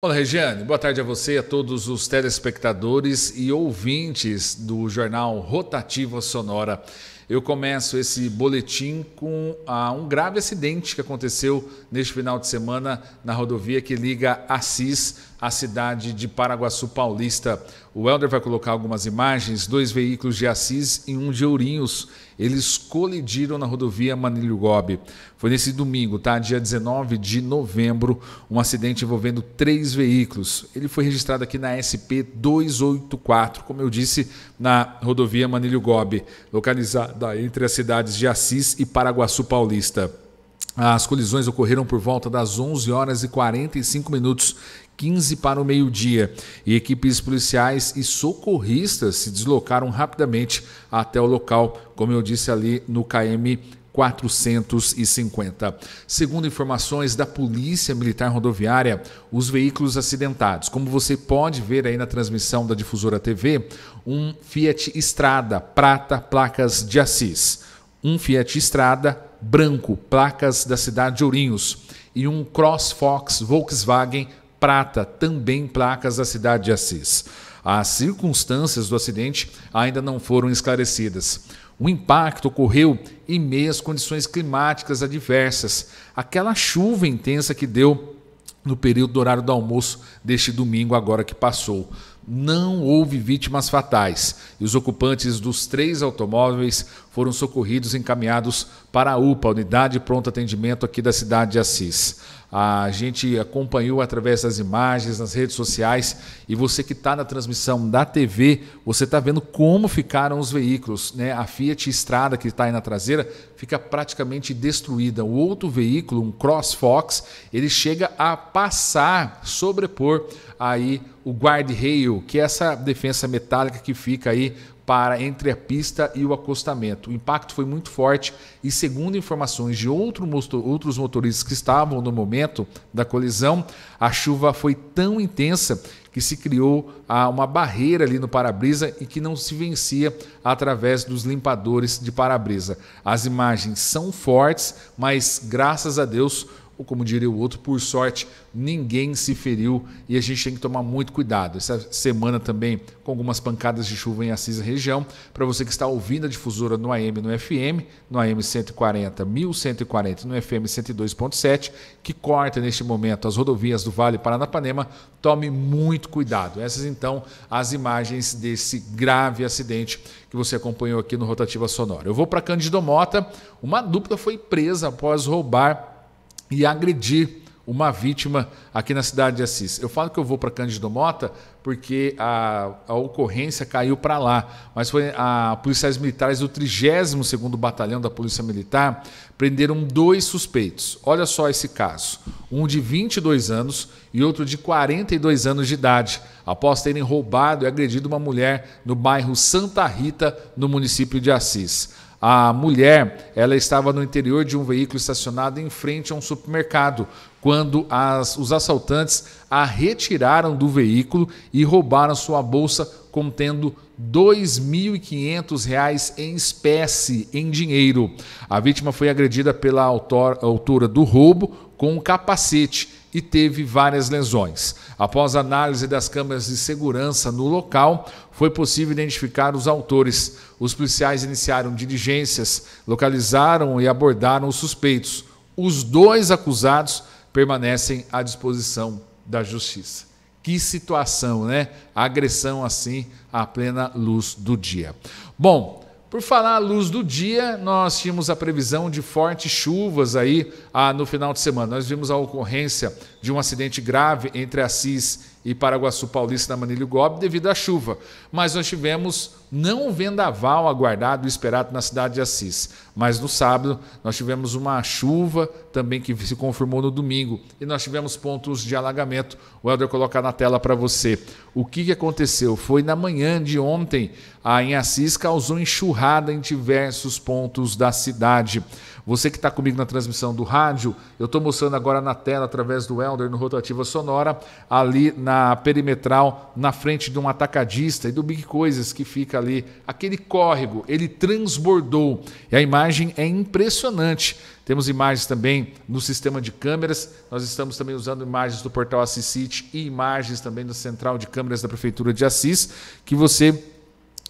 Olá, Regiane. Boa tarde a você e a todos os telespectadores e ouvintes do jornal Rotativa Sonora. Eu começo esse boletim com ah, um grave acidente que aconteceu neste final de semana na rodovia que liga Assis a cidade de Paraguaçu Paulista. O Helder vai colocar algumas imagens, dois veículos de Assis e um de Ourinhos. Eles colidiram na rodovia Manilho Gobi. Foi nesse domingo, tá? Dia 19 de novembro, um acidente envolvendo três veículos. Ele foi registrado aqui na SP 284, como eu disse, na rodovia Manilho Gobi, localizada entre as cidades de Assis e Paraguaçu Paulista. As colisões ocorreram por volta das 11 horas e 45 minutos 15 para o meio-dia e equipes policiais e socorristas se deslocaram rapidamente até o local, como eu disse ali no KM 450. Segundo informações da Polícia Militar Rodoviária, os veículos acidentados, como você pode ver aí na transmissão da Difusora TV, um Fiat Estrada prata, placas de Assis, um Fiat Estrada branco, placas da cidade de Ourinhos e um CrossFox Volkswagen prata, também placas da cidade de Assis. As circunstâncias do acidente ainda não foram esclarecidas. O impacto ocorreu em meio às condições climáticas adversas. Aquela chuva intensa que deu no período do horário do almoço deste domingo, agora que passou. Não houve vítimas fatais e os ocupantes dos três automóveis foram socorridos e encaminhados para a UPA, a Unidade Pronto Atendimento aqui da cidade de Assis a gente acompanhou através das imagens, nas redes sociais, e você que está na transmissão da TV, você está vendo como ficaram os veículos, né? A Fiat Estrada que está aí na traseira fica praticamente destruída. O outro veículo, um CrossFox, ele chega a passar, sobrepor aí o guard-rail, que é essa defensa metálica que fica aí para entre a pista e o acostamento. O impacto foi muito forte e, segundo informações de outro, outros motoristas que estavam no momento da colisão, a chuva foi tão intensa que se criou uma barreira ali no para-brisa e que não se vencia através dos limpadores de para-brisa. As imagens são fortes, mas graças a Deus ou como diria o outro, por sorte, ninguém se feriu e a gente tem que tomar muito cuidado. Essa semana também com algumas pancadas de chuva em Assis região. Para você que está ouvindo a difusora no AM no FM, no AM 140, 1140, no FM 102.7, que corta neste momento as rodovias do Vale Paranapanema, tome muito cuidado. Essas então as imagens desse grave acidente que você acompanhou aqui no Rotativa Sonora. Eu vou para Cândido Mota, uma dupla foi presa após roubar e agredir uma vítima aqui na cidade de Assis. Eu falo que eu vou para Cândido Mota porque a, a ocorrência caiu para lá, mas foi a policiais militares do 32º Batalhão da Polícia Militar prenderam dois suspeitos. Olha só esse caso. Um de 22 anos e outro de 42 anos de idade, após terem roubado e agredido uma mulher no bairro Santa Rita, no município de Assis. A mulher, ela estava no interior de um veículo estacionado em frente a um supermercado, quando as, os assaltantes a retiraram do veículo e roubaram sua bolsa contendo R$ 2.500 em espécie, em dinheiro. A vítima foi agredida pela autor, autora do roubo com um capacete e teve várias lesões. Após análise das câmeras de segurança no local, foi possível identificar os autores. Os policiais iniciaram diligências, localizaram e abordaram os suspeitos. Os dois acusados permanecem à disposição da justiça. Que situação, né? agressão assim à plena luz do dia. Bom, por falar à luz do dia, nós tínhamos a previsão de fortes chuvas aí ah, no final de semana. Nós vimos a ocorrência de um acidente grave entre Assis e Paraguaçu Paulista na Manilho Gobi devido à chuva, mas nós tivemos não o vendaval aguardado e esperado na cidade de Assis, mas no sábado nós tivemos uma chuva também que se confirmou no domingo e nós tivemos pontos de alagamento. O Helder coloca na tela para você. O que aconteceu? Foi na manhã de ontem, a em Assis causou enxurrada em diversos pontos da cidade. Você que está comigo na transmissão do rádio, eu estou mostrando agora na tela, através do Elder, no Rotativa Sonora, ali na perimetral, na frente de um atacadista e do Big Coisas, que fica ali. Aquele córrego, ele transbordou. E a imagem imagem é impressionante. Temos imagens também no sistema de câmeras, nós estamos também usando imagens do portal Assis City e imagens também da central de câmeras da Prefeitura de Assis, que você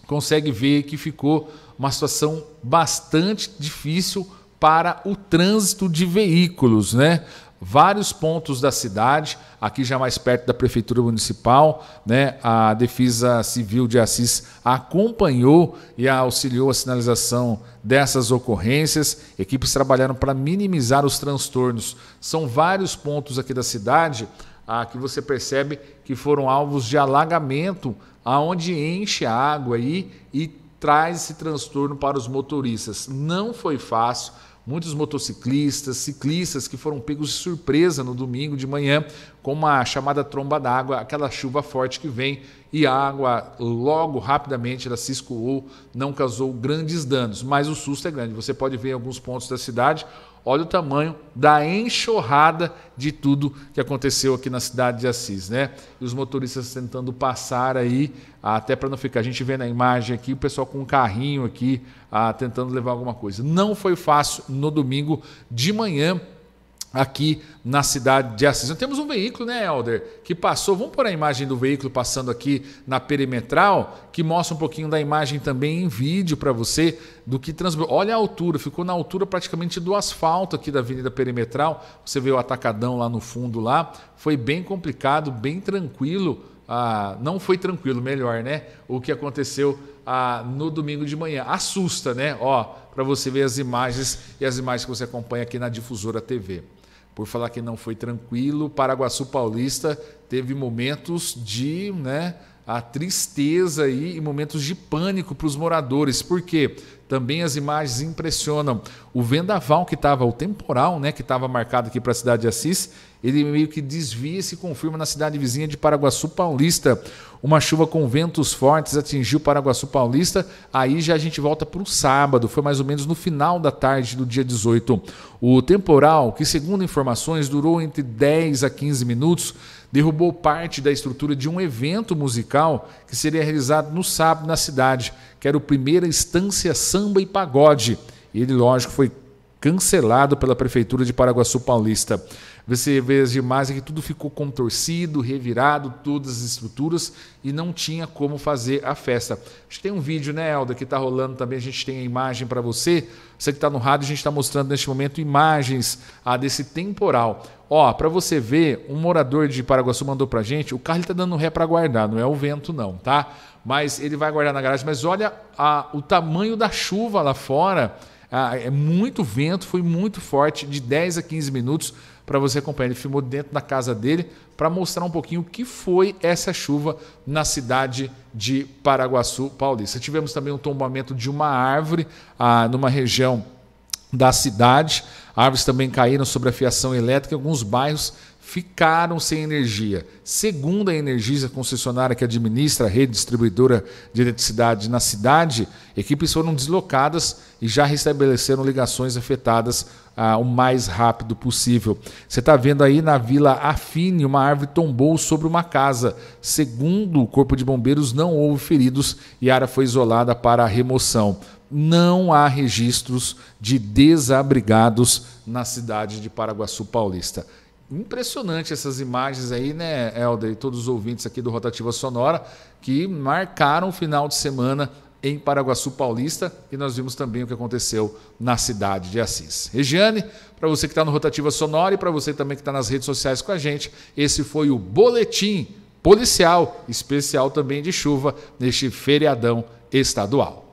consegue ver que ficou uma situação bastante difícil para o trânsito de veículos, né? vários pontos da cidade, aqui já mais perto da Prefeitura Municipal, né, a Defesa Civil de Assis acompanhou e auxiliou a sinalização dessas ocorrências. Equipes trabalharam para minimizar os transtornos. São vários pontos aqui da cidade ah, que você percebe que foram alvos de alagamento, aonde enche a água aí e traz esse transtorno para os motoristas. Não foi fácil Muitos motociclistas, ciclistas que foram pegos de surpresa no domingo de manhã com uma chamada tromba d'água, aquela chuva forte que vem e a água logo rapidamente ela se escoou, não causou grandes danos, mas o susto é grande. Você pode ver em alguns pontos da cidade Olha o tamanho da enxurrada de tudo que aconteceu aqui na cidade de Assis, né? E os motoristas tentando passar aí, até para não ficar. A gente vê na imagem aqui o pessoal com um carrinho aqui, ah, tentando levar alguma coisa. Não foi fácil no domingo de manhã aqui na cidade de Assis. Nós temos um veículo, né, Helder, que passou. Vamos pôr a imagem do veículo passando aqui na perimetral, que mostra um pouquinho da imagem também em vídeo para você do que transbordou. Olha a altura, ficou na altura praticamente do asfalto aqui da Avenida Perimetral. Você vê o atacadão lá no fundo lá. Foi bem complicado, bem tranquilo. Ah, não foi tranquilo, melhor, né? O que aconteceu ah, no domingo de manhã. Assusta, né? Ó, para você ver as imagens e as imagens que você acompanha aqui na Difusora TV por falar que não foi tranquilo. Paraguaçu Paulista teve momentos de, né, a tristeza e momentos de pânico para os moradores, porque também as imagens impressionam. O vendaval que estava, o temporal né, que estava marcado aqui para a cidade de Assis, ele meio que desvia e se confirma na cidade vizinha de Paraguaçu Paulista. Uma chuva com ventos fortes atingiu Paraguaçu Paulista, aí já a gente volta para o sábado, foi mais ou menos no final da tarde do dia 18. O temporal, que segundo informações durou entre 10 a 15 minutos, derrubou parte da estrutura de um evento musical que seria realizado no sábado na cidade, que era o primeira instância samba e pagode. E ele, lógico, foi cancelado pela prefeitura de Paraguaçu Paulista. Você vê as imagens que tudo ficou contorcido, revirado, todas as estruturas e não tinha como fazer a festa. a gente tem um vídeo, né, Elda, que está rolando também. A gente tem a imagem para você. Você que está no rádio, a gente está mostrando neste momento imagens ah, desse temporal. Ó, para você ver, um morador de Paraguaçu mandou pra gente, o carro ele tá dando ré para guardar, não é o vento não, tá? Mas ele vai guardar na garagem, mas olha a, o tamanho da chuva lá fora. é muito vento, foi muito forte, de 10 a 15 minutos para você acompanhar. Ele filmou dentro da casa dele para mostrar um pouquinho o que foi essa chuva na cidade de Paraguaçu Paulista. Tivemos também um tombamento de uma árvore ah, numa região da cidade. Árvores também caíram sobre a fiação elétrica em alguns bairros ficaram sem energia. Segundo a Energisa, concessionária que administra a rede distribuidora de eletricidade na cidade, equipes foram deslocadas e já restabeleceram ligações afetadas ah, o mais rápido possível. Você está vendo aí na Vila Afine, uma árvore tombou sobre uma casa. Segundo o Corpo de Bombeiros, não houve feridos e a área foi isolada para remoção não há registros de desabrigados na cidade de Paraguaçu Paulista. Impressionante essas imagens aí, né, Helder, e todos os ouvintes aqui do Rotativa Sonora, que marcaram o final de semana em Paraguaçu Paulista e nós vimos também o que aconteceu na cidade de Assis. Regiane, para você que está no Rotativa Sonora e para você também que está nas redes sociais com a gente, esse foi o Boletim Policial, especial também de chuva, neste feriadão estadual.